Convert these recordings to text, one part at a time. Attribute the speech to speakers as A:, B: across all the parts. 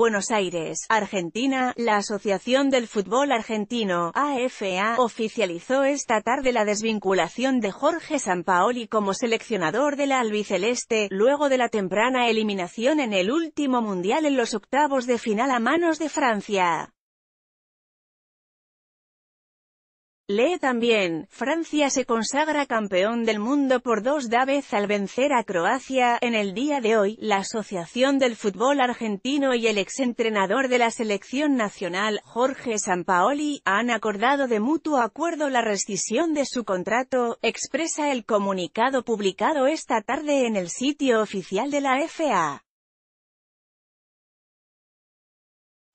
A: Buenos Aires, Argentina, la Asociación del Fútbol Argentino, AFA, oficializó esta tarde la desvinculación de Jorge Sampaoli como seleccionador de la albiceleste, luego de la temprana eliminación en el último mundial en los octavos de final a manos de Francia. Lee también, Francia se consagra campeón del mundo por dos da vez al vencer a Croacia. En el día de hoy, la Asociación del Fútbol Argentino y el exentrenador de la selección nacional, Jorge Sampaoli, han acordado de mutuo acuerdo la rescisión de su contrato, expresa el comunicado publicado esta tarde en el sitio oficial de la FA.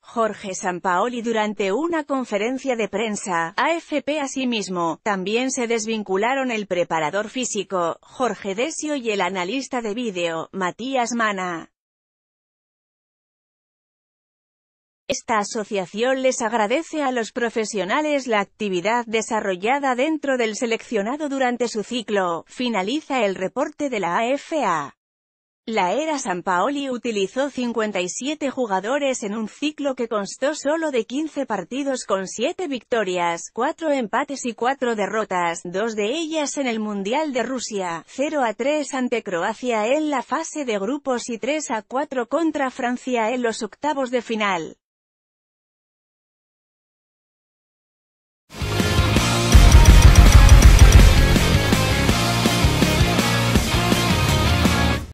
A: Jorge Sampaoli durante una conferencia de prensa, AFP asimismo, también se desvincularon el preparador físico, Jorge Desio y el analista de vídeo, Matías Mana. Esta asociación les agradece a los profesionales la actividad desarrollada dentro del seleccionado durante su ciclo, finaliza el reporte de la AFA. La era Paoli utilizó 57 jugadores en un ciclo que constó solo de 15 partidos con 7 victorias, 4 empates y 4 derrotas, dos de ellas en el Mundial de Rusia, 0 a 3 ante Croacia en la fase de grupos y 3 a 4 contra Francia en los octavos de final.